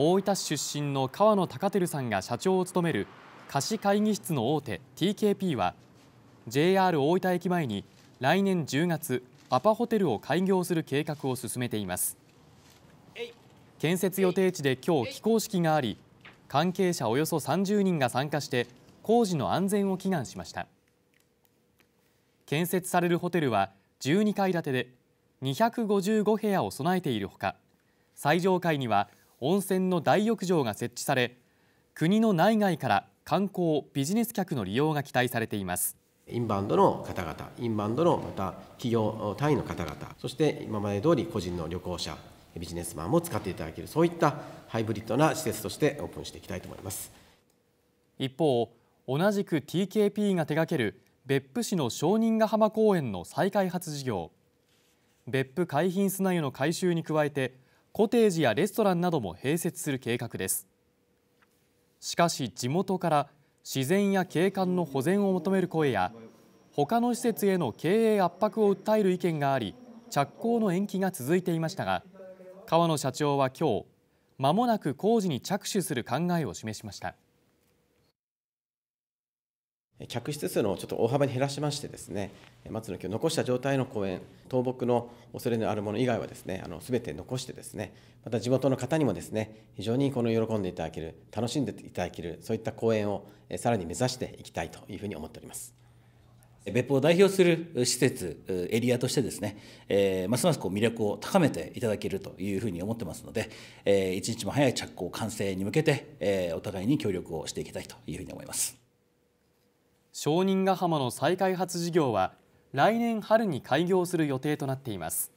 大分市出身の川野高照さんが社長を務める貸し会議室の大手 TKP は JR 大分駅前に来年10月アパホテルを開業する計画を進めています建設予定地で今日起工式があり関係者およそ30人が参加して工事の安全を祈願しました建設されるホテルは12階建てで255部屋を備えているほか最上階には温泉の大浴場が設置され国の内外から観光ビジネス客の利用が期待されていますインバウンドの方々インバウンドのまた企業単位の方々そして今まで通り個人の旅行者ビジネスマンも使っていただけるそういったハイブリッドな施設としてオープンしていきたいと思います一方同じく TKP が手掛ける別府市の承認ヶ浜公園の再開発事業別府海浜砂湯の改修に加えてコテージやレストランなども併設する計画ですしかし地元から自然や景観の保全を求める声や他の施設への経営圧迫を訴える意見があり着工の延期が続いていましたが川野社長は今日まもなく工事に着手する考えを示しました。客室数のちょっと大幅に減らしましてですね松の木を残した状態の公園倒木の恐れのあるもの以外はですねあの全て残してですねまた地元の方にもですね非常にこの喜んでいただける楽しんでいただけるそういった公園をさらに目指していきたいというふうに思っております。別府を代表する施設、エリアとしてですね、えー、ますますこう魅力を高めていただけるというふうに思ってますので、えー、一日も早い着工完成に向けて、えー、お互いに協力をしていきたいというふうに思います。商人ヶ浜の再開発事業は来年春に開業する予定となっています